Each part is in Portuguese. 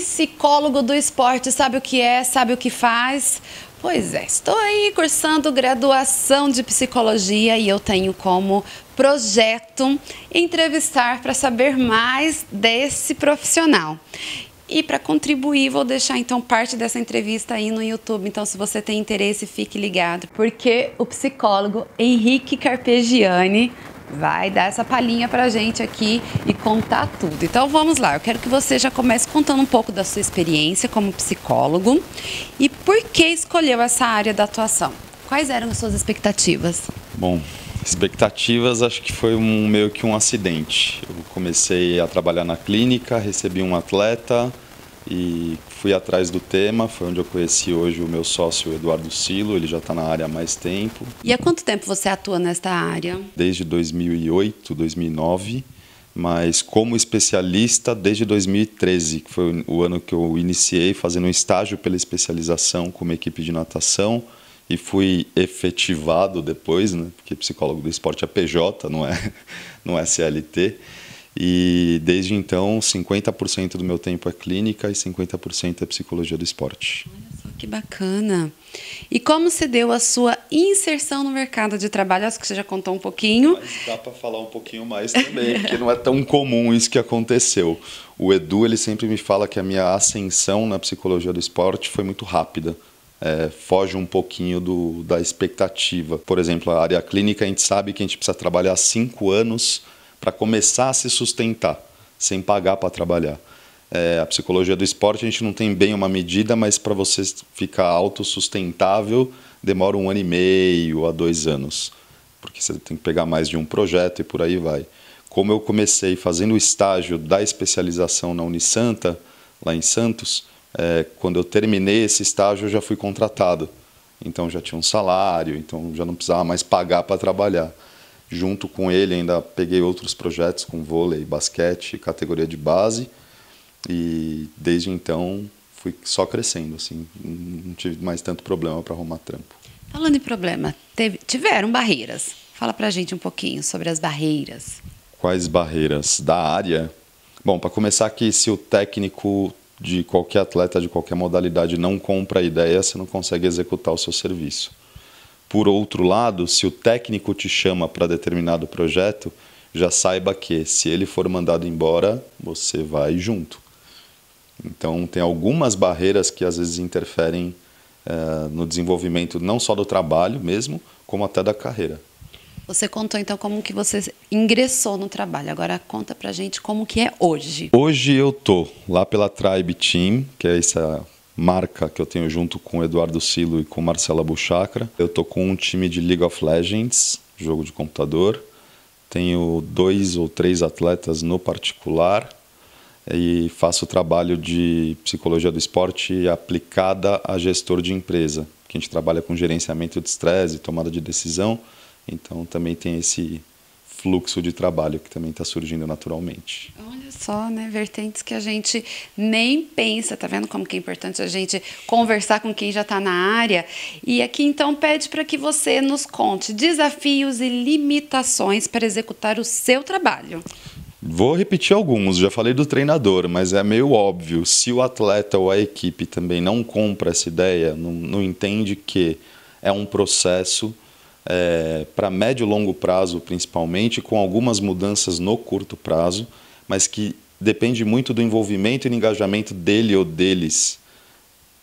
psicólogo do esporte, sabe o que é, sabe o que faz? Pois é, estou aí cursando graduação de psicologia e eu tenho como projeto entrevistar para saber mais desse profissional. E para contribuir, vou deixar então parte dessa entrevista aí no YouTube. Então, se você tem interesse, fique ligado, porque o psicólogo Henrique Carpegiani vai dar essa palhinha para a gente aqui e contar tudo. Então vamos lá, eu quero que você já comece contando um pouco da sua experiência como psicólogo e por que escolheu essa área da atuação. Quais eram as suas expectativas? Bom, expectativas acho que foi um, meio que um acidente. Eu comecei a trabalhar na clínica, recebi um atleta, e fui atrás do tema, foi onde eu conheci hoje o meu sócio Eduardo Silo, ele já está na área há mais tempo. E há quanto tempo você atua nesta área? Desde 2008, 2009, mas como especialista desde 2013, que foi o ano que eu iniciei fazendo um estágio pela especialização com uma equipe de natação e fui efetivado depois, né? Porque psicólogo do esporte é PJ, não é, não é CLT. E desde então, 50% do meu tempo é clínica e 50% é psicologia do esporte. Olha só que bacana. E como se deu a sua inserção no mercado de trabalho? Acho que você já contou um pouquinho. Mas dá para falar um pouquinho mais também, porque não é tão comum isso que aconteceu. O Edu ele sempre me fala que a minha ascensão na psicologia do esporte foi muito rápida. É, foge um pouquinho do, da expectativa. Por exemplo, a área clínica, a gente sabe que a gente precisa trabalhar cinco anos para começar a se sustentar, sem pagar para trabalhar. É, a psicologia do esporte, a gente não tem bem uma medida, mas para você ficar autossustentável, demora um ano e meio a dois anos, porque você tem que pegar mais de um projeto e por aí vai. Como eu comecei fazendo o estágio da especialização na Unisanta, lá em Santos, é, quando eu terminei esse estágio, eu já fui contratado. Então já tinha um salário, então já não precisava mais pagar para trabalhar. Junto com ele ainda peguei outros projetos com vôlei, basquete, categoria de base e desde então fui só crescendo, assim, não tive mais tanto problema para arrumar trampo. Falando em problema, teve, tiveram barreiras. Fala para gente um pouquinho sobre as barreiras. Quais barreiras da área? Bom, para começar que se o técnico de qualquer atleta de qualquer modalidade não compra a ideia, você não consegue executar o seu serviço. Por outro lado, se o técnico te chama para determinado projeto, já saiba que se ele for mandado embora, você vai junto. Então, tem algumas barreiras que às vezes interferem é, no desenvolvimento não só do trabalho mesmo, como até da carreira. Você contou então como que você ingressou no trabalho. Agora conta pra gente como que é hoje. Hoje eu tô lá pela Tribe Team, que é essa marca que eu tenho junto com o Eduardo Silo e com Marcela Buchacra. Eu tô com um time de League of Legends, jogo de computador. Tenho dois ou três atletas no particular e faço trabalho de psicologia do esporte aplicada a gestor de empresa, que a gente trabalha com gerenciamento de estresse e tomada de decisão. Então também tem esse fluxo de trabalho que também está surgindo naturalmente. Olha só, né? Vertentes que a gente nem pensa, tá vendo como que é importante a gente conversar com quem já está na área? E aqui então pede para que você nos conte desafios e limitações para executar o seu trabalho. Vou repetir alguns, já falei do treinador, mas é meio óbvio. Se o atleta ou a equipe também não compra essa ideia, não, não entende que é um processo é, para médio e longo prazo, principalmente, com algumas mudanças no curto prazo, mas que depende muito do envolvimento e do engajamento dele ou deles,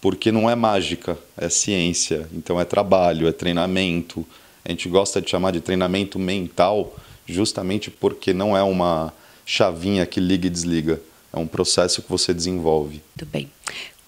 porque não é mágica, é ciência. Então é trabalho, é treinamento. A gente gosta de chamar de treinamento mental, justamente porque não é uma chavinha que liga e desliga. É um processo que você desenvolve. Muito bem.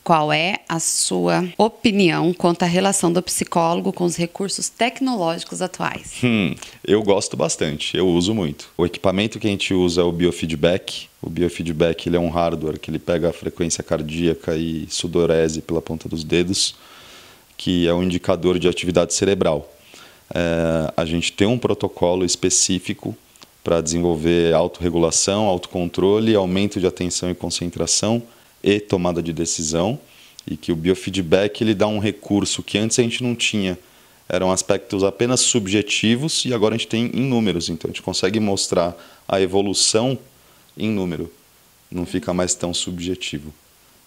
Qual é a sua opinião quanto à relação do psicólogo com os recursos tecnológicos atuais? Hum, eu gosto bastante, eu uso muito. O equipamento que a gente usa é o biofeedback. O biofeedback ele é um hardware que ele pega a frequência cardíaca e sudorese pela ponta dos dedos, que é um indicador de atividade cerebral. É, a gente tem um protocolo específico para desenvolver autorregulação, autocontrole, aumento de atenção e concentração e tomada de decisão e que o biofeedback ele dá um recurso que antes a gente não tinha. Eram aspectos apenas subjetivos e agora a gente tem em números, então a gente consegue mostrar a evolução em número. Não fica mais tão subjetivo.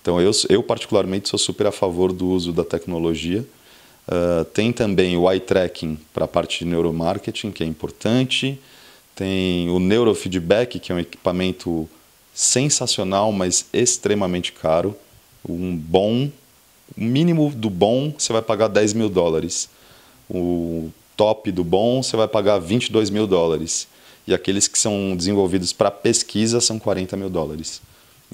Então eu, eu particularmente sou super a favor do uso da tecnologia. Uh, tem também o eye tracking para a parte de neuromarketing, que é importante. Tem o neurofeedback, que é um equipamento sensacional, mas extremamente caro. Um bom, o mínimo do bom você vai pagar 10 mil dólares. O top do bom você vai pagar 22 mil dólares. E aqueles que são desenvolvidos para pesquisa são 40 mil dólares.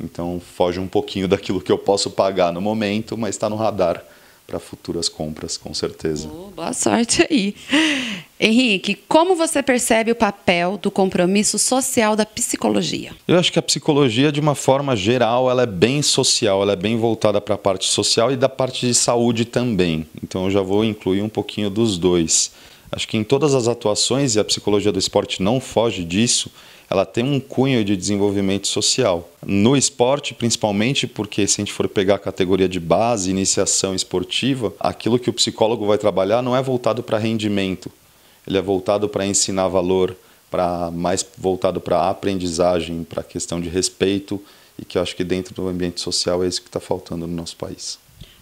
Então foge um pouquinho daquilo que eu posso pagar no momento, mas está no radar para futuras compras, com certeza. Oh, boa sorte aí. Henrique, como você percebe o papel do compromisso social da psicologia? Eu acho que a psicologia, de uma forma geral, ela é bem social, ela é bem voltada para a parte social e da parte de saúde também. Então eu já vou incluir um pouquinho dos dois. Acho que em todas as atuações, e a psicologia do esporte não foge disso, ela tem um cunho de desenvolvimento social. No esporte, principalmente, porque se a gente for pegar a categoria de base, iniciação esportiva, aquilo que o psicólogo vai trabalhar não é voltado para rendimento, ele é voltado para ensinar valor, para mais voltado para aprendizagem, para a questão de respeito, e que eu acho que dentro do ambiente social é isso que está faltando no nosso país.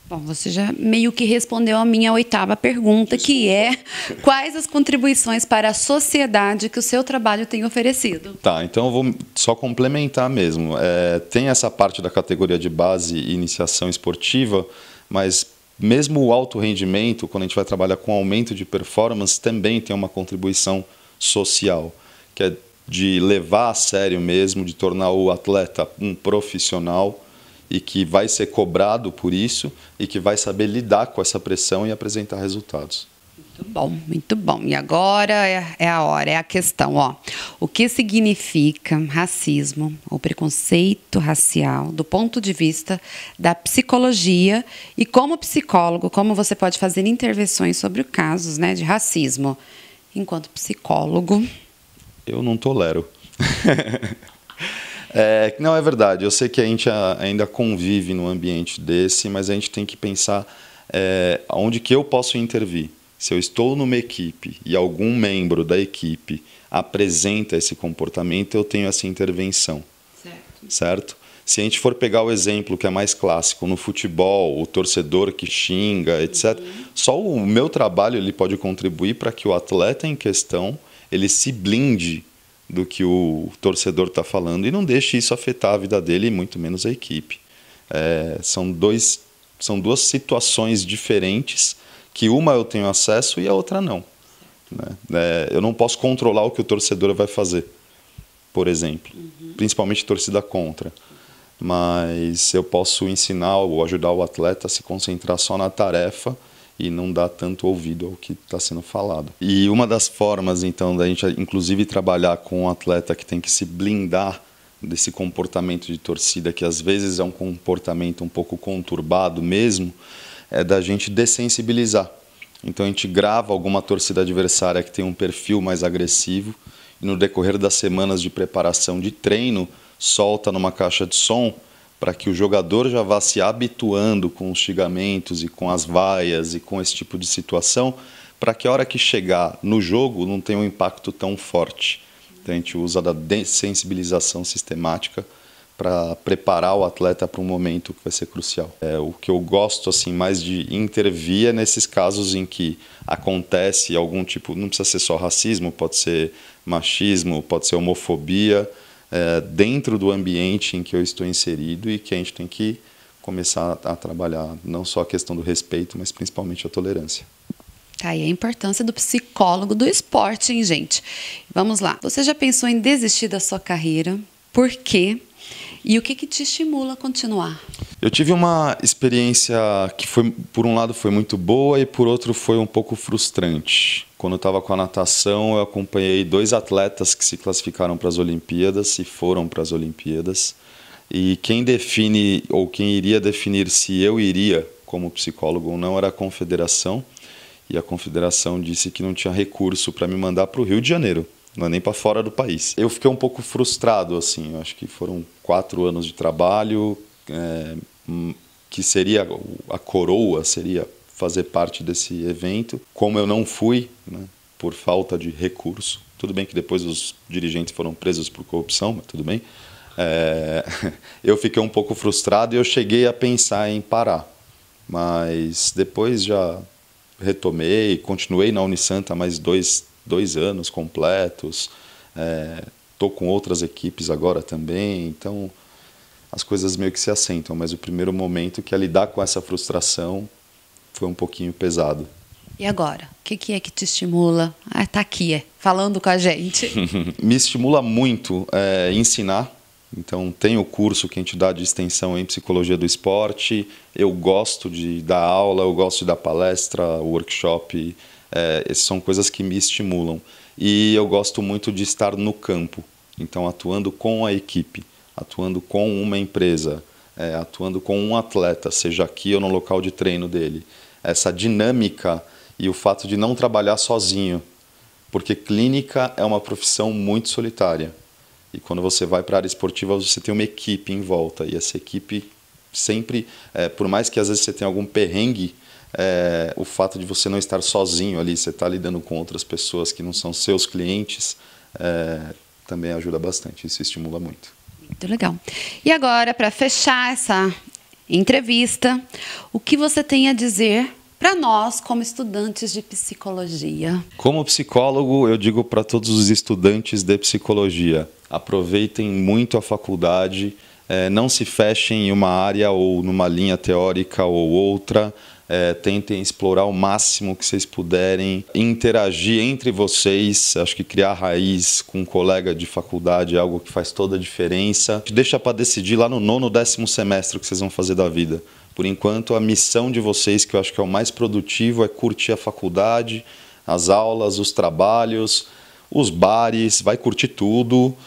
Bom, você já meio que respondeu a minha oitava pergunta, que é quais as contribuições para a sociedade que o seu trabalho tem oferecido? Tá, então eu vou só complementar mesmo. É, tem essa parte da categoria de base e iniciação esportiva, mas mesmo o alto rendimento, quando a gente vai trabalhar com aumento de performance, também tem uma contribuição social, que é de levar a sério mesmo, de tornar o atleta um profissional e que vai ser cobrado por isso e que vai saber lidar com essa pressão e apresentar resultados. Muito bom, muito bom. E agora é, é, a hora, é a questão, ó. O que significa racismo ou preconceito racial do ponto de vista da psicologia e como psicólogo, como você pode fazer intervenções sobre casos, né, de racismo enquanto psicólogo? Eu não tolero. É, não é verdade. Eu sei que a gente ainda convive num ambiente desse, mas a gente tem que pensar é, onde que eu posso intervir. Se eu estou numa equipe e algum membro da equipe apresenta esse comportamento, eu tenho essa intervenção. Certo. certo? Se a gente for pegar o exemplo que é mais clássico no futebol, o torcedor que xinga, etc., uhum. só o meu trabalho ele pode contribuir para que o atleta em questão ele se blinde do que o torcedor está falando e não deixe isso afetar a vida dele e muito menos a equipe. É, são, dois, são duas situações diferentes que uma eu tenho acesso e a outra não. Né? É, eu não posso controlar o que o torcedor vai fazer, por exemplo, uhum. principalmente torcida contra. Mas eu posso ensinar ou ajudar o atleta a se concentrar só na tarefa e não dá tanto ouvido ao que está sendo falado. E uma das formas, então, da gente, inclusive, trabalhar com um atleta que tem que se blindar desse comportamento de torcida, que às vezes é um comportamento um pouco conturbado mesmo, é da gente dessensibilizar. Então a gente grava alguma torcida adversária que tem um perfil mais agressivo e no decorrer das semanas de preparação de treino, solta numa caixa de som para que o jogador já vá se habituando com os xigamentos e com as vaias e com esse tipo de situação, para que a hora que chegar no jogo não tenha um impacto tão forte. Então a gente usa da sensibilização sistemática para preparar o atleta para um momento que vai ser crucial. É, o que eu gosto assim mais de intervir é nesses casos em que acontece algum tipo, não precisa ser só racismo, pode ser machismo, pode ser homofobia, é, dentro do ambiente em que eu estou inserido e que a gente tem que começar a, a trabalhar não só a questão do respeito, mas principalmente a tolerância. Tá aí a importância do psicólogo do esporte, hein, gente? Vamos lá. Você já pensou em desistir da sua carreira? Por quê? E o que, que te estimula a continuar? Eu tive uma experiência que foi por um lado foi muito boa e por outro foi um pouco frustrante. Quando eu estava com a natação, eu acompanhei dois atletas que se classificaram para as Olimpíadas e foram para as Olimpíadas. E quem define ou quem iria definir se eu iria como psicólogo ou não era a confederação. E a confederação disse que não tinha recurso para me mandar para o Rio de Janeiro não é nem para fora do país. Eu fiquei um pouco frustrado, assim. Eu acho que foram quatro anos de trabalho, é, hum, que seria a coroa, seria fazer parte desse evento. Como eu não fui, né, por falta de recurso, tudo bem que depois os dirigentes foram presos por corrupção, mas tudo bem. É, eu fiquei um pouco frustrado e eu cheguei a pensar em parar. Mas depois já retomei, continuei na Unisanta mais dois, dois anos completos. Estou é, com outras equipes agora também, então as coisas meio que se assentam, mas o primeiro momento que é lidar com essa frustração foi um pouquinho pesado. E agora? O que, que, é que te estimula a ah, tá aqui, é, falando com a gente? Me estimula muito é, ensinar. Então, tem o curso que a gente dá de extensão em psicologia do esporte. Eu gosto de dar aula, eu gosto de dar palestra, workshop. É, essas são coisas que me estimulam. E eu gosto muito de estar no campo, então, atuando com a equipe atuando com uma empresa, é, atuando com um atleta, seja aqui ou no local de treino dele. Essa dinâmica e o fato de não trabalhar sozinho, porque clínica é uma profissão muito solitária. E quando você vai para a área esportiva, você tem uma equipe em volta, e essa equipe sempre, é, por mais que às vezes você tenha algum perrengue, é, o fato de você não estar sozinho ali, você está lidando com outras pessoas que não são seus clientes, é, também ajuda bastante, isso estimula muito. Muito legal. E agora, para fechar essa entrevista, o que você tem a dizer para nós, como estudantes de psicologia? Como psicólogo, eu digo para todos os estudantes de psicologia: aproveitem muito a faculdade, eh, não se fechem em uma área ou numa linha teórica ou outra. É, tentem explorar o máximo que vocês puderem, interagir entre vocês. Acho que criar raiz com um colega de faculdade é algo que faz toda a diferença. Deixa para decidir lá no nono, décimo semestre o que vocês vão fazer da vida. Por enquanto, a missão de vocês, que eu acho que é o mais produtivo, é curtir a faculdade, as aulas, os trabalhos, os bares, vai curtir tudo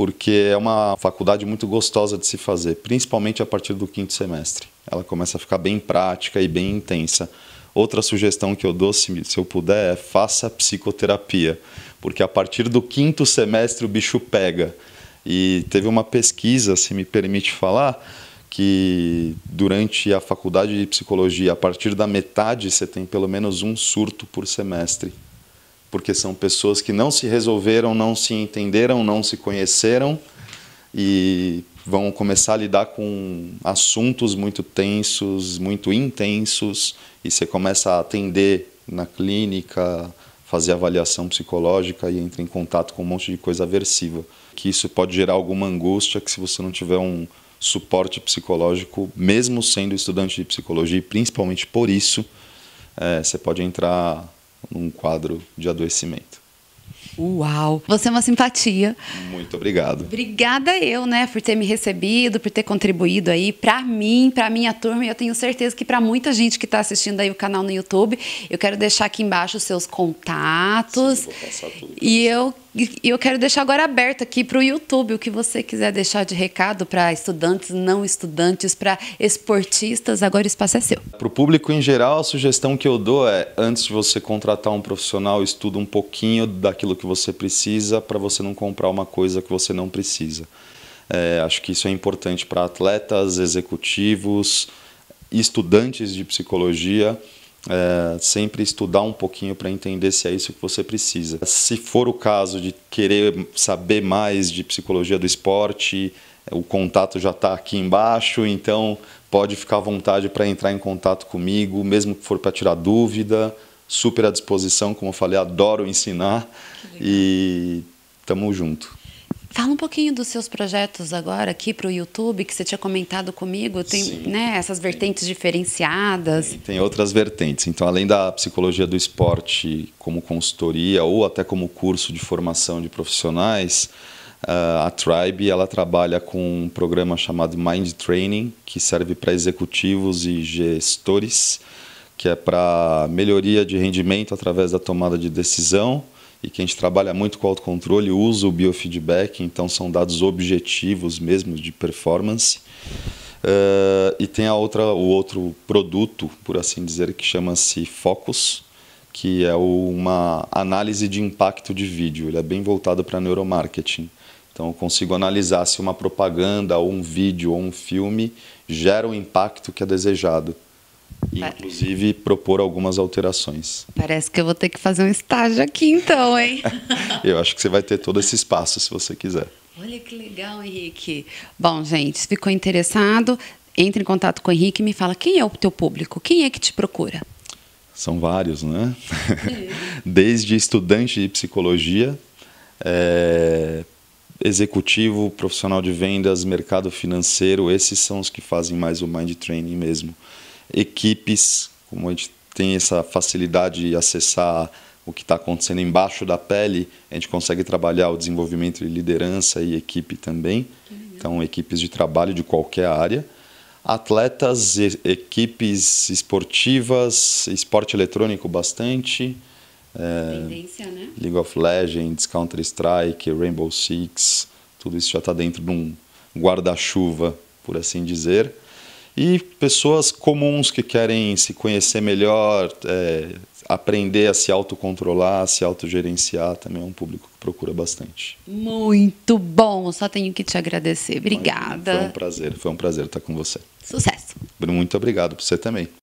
porque é uma faculdade muito gostosa de se fazer, principalmente a partir do quinto semestre. Ela começa a ficar bem prática e bem intensa. Outra sugestão que eu dou, se, eu puder, é faça psicoterapia, porque a partir do quinto semestre o bicho pega. E teve uma pesquisa, se me permite falar, que durante a faculdade de psicologia, a partir da metade, você tem pelo menos um surto por semestre porque são pessoas que não se resolveram, não se entenderam, não se conheceram e vão começar a lidar com assuntos muito tensos, muito intensos, e você começa a atender na clínica, fazer avaliação psicológica e entra em contato com um monte de coisa aversiva. Que isso pode gerar alguma angústia que se você não tiver um suporte psicológico, mesmo sendo estudante de psicologia, e principalmente por isso, é, você pode entrar num quadro de adoecimento. Uau! Você é uma simpatia. Muito obrigado. Obrigada eu, né, por ter me recebido, por ter contribuído aí para mim, para minha turma, e eu tenho certeza que para muita gente que está assistindo aí o canal no YouTube, eu quero deixar aqui embaixo os seus contatos. Sim, vou tudo. E eu e eu quero deixar agora aberto aqui para o YouTube o que você quiser deixar de recado para estudantes, não estudantes, para esportistas. Agora o espaço é seu. Para o público em geral, a sugestão que eu dou é: antes de você contratar um profissional, estuda um pouquinho daquilo que você precisa para você não comprar uma coisa que você não precisa. É, acho que isso é importante para atletas, executivos, estudantes de psicologia é, sempre estudar um pouquinho para entender se é isso que você precisa. Se for o caso de querer saber mais de psicologia do esporte, é, o contato já está aqui embaixo, então pode ficar à vontade para entrar em contato comigo, mesmo que for para tirar dúvida. Super à disposição, como eu falei, adoro ensinar e tamo junto. Fala um pouquinho dos seus projetos agora aqui para o YouTube, que você tinha comentado comigo. Tem né, essas vertentes tem, diferenciadas. Tem, tem, outras vertentes. Então, além da psicologia do esporte como consultoria ou até como curso de formação de profissionais, ah, a Tribe ela trabalha com um programa chamado Mind Training, que serve para executivos e gestores, que é para melhoria de rendimento através da tomada de decisão e que a gente trabalha muito com autocontrole, usa o biofeedback, então são dados objetivos mesmo de performance. Uh, e tem a outra, o outro produto, por assim dizer, que chama-se Focus, que é uma análise de impacto de vídeo. Ele é bem voltado para neuromarketing. Então eu consigo analisar se uma propaganda, ou um vídeo, ou um filme gera o impacto que é desejado. E, inclusive, propor algumas alterações. Parece que eu vou ter que fazer um estágio aqui, então, hein? eu acho que você vai ter todo esse espaço, se você quiser. Olha que legal, Henrique. Bom, gente, se ficou interessado, entre em contato com o Henrique e me fala quem é o teu público, quem é que te procura? São vários, né? Desde estudante de psicologia, é, executivo, profissional de vendas, mercado financeiro, esses são os que fazem mais o mind training mesmo equipes, como a gente tem essa facilidade de acessar o que está acontecendo embaixo da pele, a gente consegue trabalhar o desenvolvimento de liderança e equipe também. Então, equipes de trabalho de qualquer área. Atletas, equipes esportivas, esporte eletrônico bastante. É, né? League of Legends, Counter-Strike, Rainbow Six, tudo isso já está dentro de um guarda-chuva, por assim dizer e pessoas comuns que querem se conhecer melhor, é, aprender a se autocontrolar, a se autogerenciar, também é um público que procura bastante. Muito bom, só tenho que te agradecer. Obrigada. Foi um prazer, foi um prazer estar com você. Sucesso. Muito obrigado por você também.